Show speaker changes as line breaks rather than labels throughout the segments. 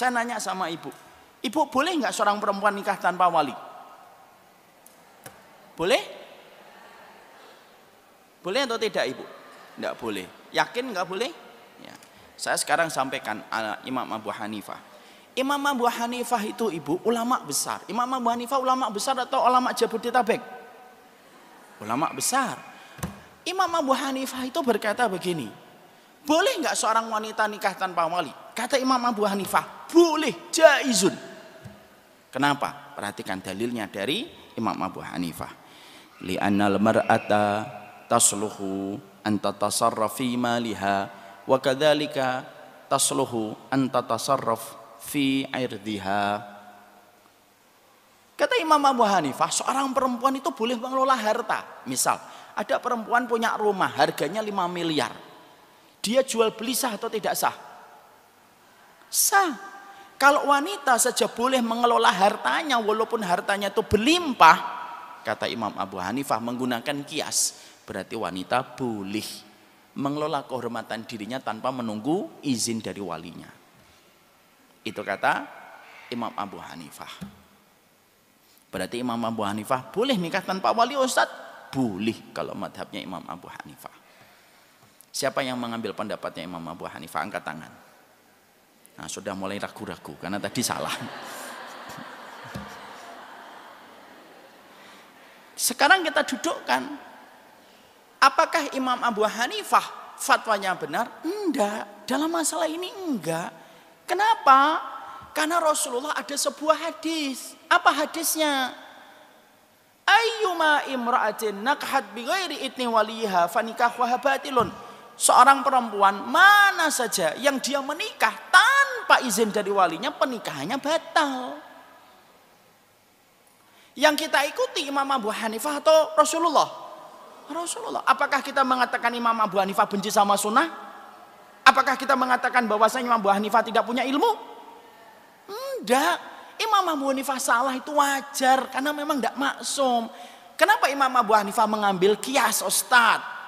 Saya nanya sama ibu, ibu boleh nggak seorang perempuan nikah tanpa wali? Boleh? Boleh atau tidak ibu? Nggak boleh. Yakin nggak boleh? Ya. Saya sekarang sampaikan ala Imam Abu Hanifah. Imam Abu Hanifah itu ibu ulama besar. Imam Abu Hanifah ulama besar atau ulama Jabodetabek? Ulama besar. Imam Abu Hanifah itu berkata begini, boleh nggak seorang wanita nikah tanpa wali? Kata Imam Abu Hanifah, boleh jaizun. Kenapa? Perhatikan dalilnya dari Imam Abu Hanifah. al mar'ata tasluhu an tatasarraf fi maliha wa kadzalika tasluhu an tatasarraf fi irdiha. Kata Imam Abu Hanifah, seorang perempuan itu boleh mengelola harta. Misal, ada perempuan punya rumah harganya 5 miliar. Dia jual beli sah atau tidak sah? Sah. Kalau wanita saja boleh mengelola hartanya walaupun hartanya itu berlimpah, kata Imam Abu Hanifah menggunakan kias, berarti wanita boleh mengelola kehormatan dirinya tanpa menunggu izin dari walinya. Itu kata Imam Abu Hanifah. Berarti Imam Abu Hanifah boleh nikah tanpa wali Ustadz? Boleh kalau madhabnya Imam Abu Hanifah. Siapa yang mengambil pendapatnya Imam Abu Hanifah? Angkat tangan. Nah, sudah mulai ragu-ragu karena tadi salah. Sekarang kita dudukkan. Apakah Imam Abu Hanifah fatwanya benar? Enggak. Dalam masalah ini enggak. Kenapa? Karena Rasulullah ada sebuah hadis. Apa hadisnya? Ayyuma imra'atin nakhat bi ghairi itni waliha fanikahuha Seorang perempuan mana saja yang dia menikah tanpa tanpa izin dari walinya pernikahannya batal. Yang kita ikuti Imam Abu Hanifah atau Rasulullah? Rasulullah. Apakah kita mengatakan Imam Abu Hanifah benci sama sunnah? Apakah kita mengatakan bahwasanya Imam Abu Hanifah tidak punya ilmu? Enggak. Imam Abu Hanifah salah itu wajar karena memang tidak maksum. Kenapa Imam Abu Hanifah mengambil kias Ustadz?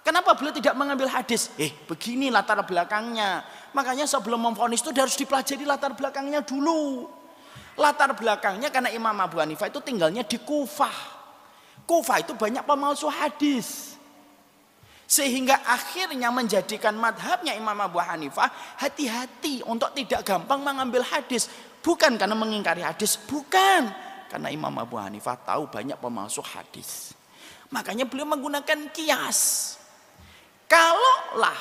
Kenapa beliau tidak mengambil hadis? Eh, begini latar belakangnya. Makanya sebelum memfonis itu harus dipelajari latar belakangnya dulu. Latar belakangnya karena Imam Abu Hanifah itu tinggalnya di Kufah. Kufah itu banyak pemalsu hadis. Sehingga akhirnya menjadikan madhabnya Imam Abu Hanifah hati-hati untuk tidak gampang mengambil hadis. Bukan karena mengingkari hadis, bukan. Karena Imam Abu Hanifah tahu banyak pemalsu hadis. Makanya beliau menggunakan kias. Kalaulah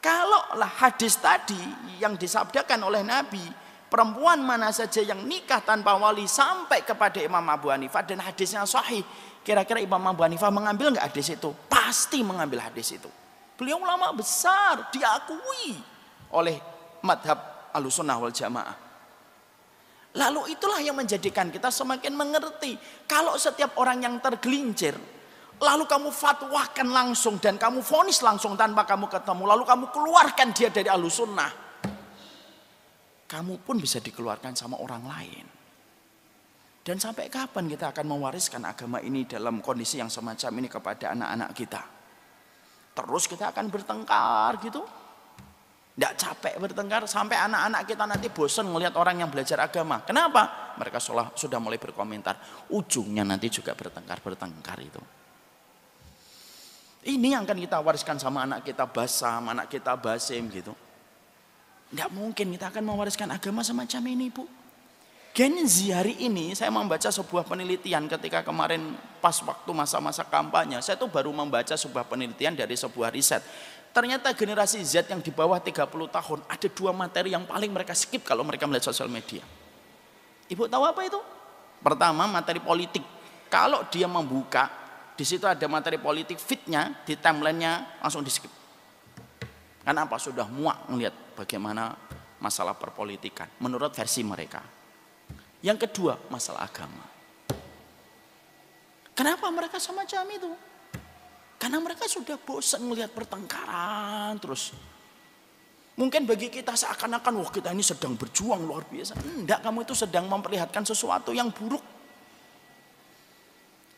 Kalaulah hadis tadi yang disabdakan oleh Nabi, perempuan mana saja yang nikah tanpa wali sampai kepada Imam Abu Hanifah dan hadisnya sahih, kira-kira Imam Abu Hanifah mengambil nggak hadis itu? Pasti mengambil hadis itu. Beliau ulama besar, diakui oleh madhab alusunah wal jamaah. Lalu itulah yang menjadikan kita semakin mengerti. Kalau setiap orang yang tergelincir, Lalu kamu fatwakan langsung dan kamu vonis langsung tanpa kamu ketemu. Lalu kamu keluarkan dia dari alusunnah. Kamu pun bisa dikeluarkan sama orang lain. Dan sampai kapan kita akan mewariskan agama ini dalam kondisi yang semacam ini kepada anak-anak kita? Terus kita akan bertengkar gitu. Tidak capek bertengkar sampai anak-anak kita nanti bosan melihat orang yang belajar agama. Kenapa? Mereka sudah mulai berkomentar. Ujungnya nanti juga bertengkar-bertengkar itu. Ini yang akan kita wariskan sama anak kita Basam, anak kita Basim gitu. Tidak mungkin kita akan mewariskan agama semacam ini bu. Gen Z hari ini saya membaca sebuah penelitian ketika kemarin pas waktu masa-masa kampanye. Saya tuh baru membaca sebuah penelitian dari sebuah riset. Ternyata generasi Z yang di bawah 30 tahun ada dua materi yang paling mereka skip kalau mereka melihat sosial media. Ibu tahu apa itu? Pertama materi politik. Kalau dia membuka di situ ada materi politik fitnya di timelinenya langsung di skip. Karena apa? Sudah muak melihat bagaimana masalah perpolitikan menurut versi mereka. Yang kedua, masalah agama. Kenapa mereka sama jam itu? Karena mereka sudah bosan melihat pertengkaran terus. Mungkin bagi kita seakan-akan, wah kita ini sedang berjuang luar biasa. Enggak, kamu itu sedang memperlihatkan sesuatu yang buruk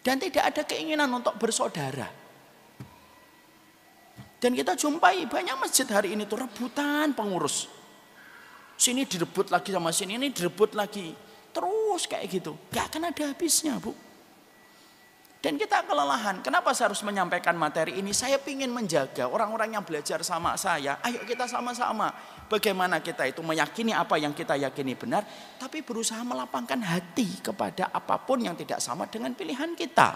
dan tidak ada keinginan untuk bersaudara. Dan kita jumpai banyak masjid hari ini tuh rebutan pengurus. Sini direbut lagi sama sini, ini direbut lagi. Terus kayak gitu. Gak akan ada habisnya bu. Dan kita kelelahan. Kenapa saya harus menyampaikan materi ini? Saya ingin menjaga orang-orang yang belajar sama saya. Ayo kita sama-sama. Bagaimana kita itu meyakini apa yang kita yakini benar. Tapi berusaha melapangkan hati kepada apapun yang tidak sama dengan pilihan kita.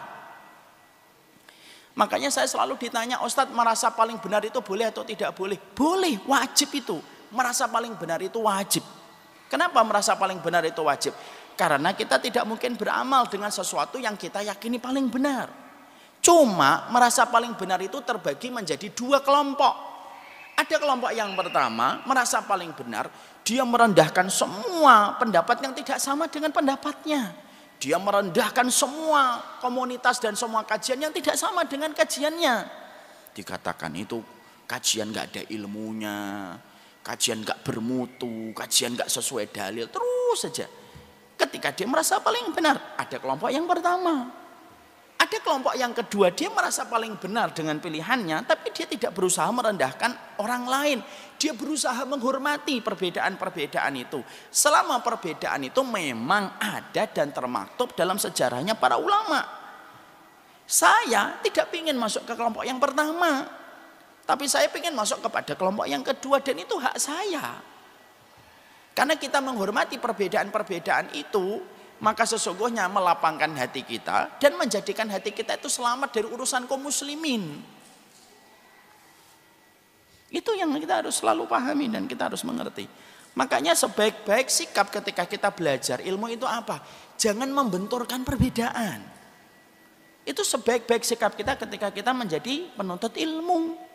Makanya saya selalu ditanya, Ustadz merasa paling benar itu boleh atau tidak boleh? Boleh, wajib itu. Merasa paling benar itu wajib. Kenapa merasa paling benar itu wajib? Karena kita tidak mungkin beramal dengan sesuatu yang kita yakini paling benar. Cuma merasa paling benar itu terbagi menjadi dua kelompok. Ada kelompok yang pertama merasa paling benar, dia merendahkan semua pendapat yang tidak sama dengan pendapatnya. Dia merendahkan semua komunitas dan semua kajian yang tidak sama dengan kajiannya. Dikatakan itu kajian gak ada ilmunya, kajian gak bermutu, kajian gak sesuai dalil, terus saja. Ketika dia merasa paling benar, ada kelompok yang pertama. Ada kelompok yang kedua, dia merasa paling benar dengan pilihannya, tapi dia tidak berusaha merendahkan orang lain. Dia berusaha menghormati perbedaan-perbedaan itu. Selama perbedaan itu memang ada dan termaktub dalam sejarahnya para ulama. Saya tidak ingin masuk ke kelompok yang pertama, tapi saya ingin masuk kepada kelompok yang kedua dan itu hak saya. Karena kita menghormati perbedaan-perbedaan itu, maka sesungguhnya melapangkan hati kita dan menjadikan hati kita itu selamat dari urusan kaum muslimin. Itu yang kita harus selalu pahami dan kita harus mengerti. Makanya sebaik-baik sikap ketika kita belajar ilmu itu apa? Jangan membenturkan perbedaan. Itu sebaik-baik sikap kita ketika kita menjadi penuntut ilmu.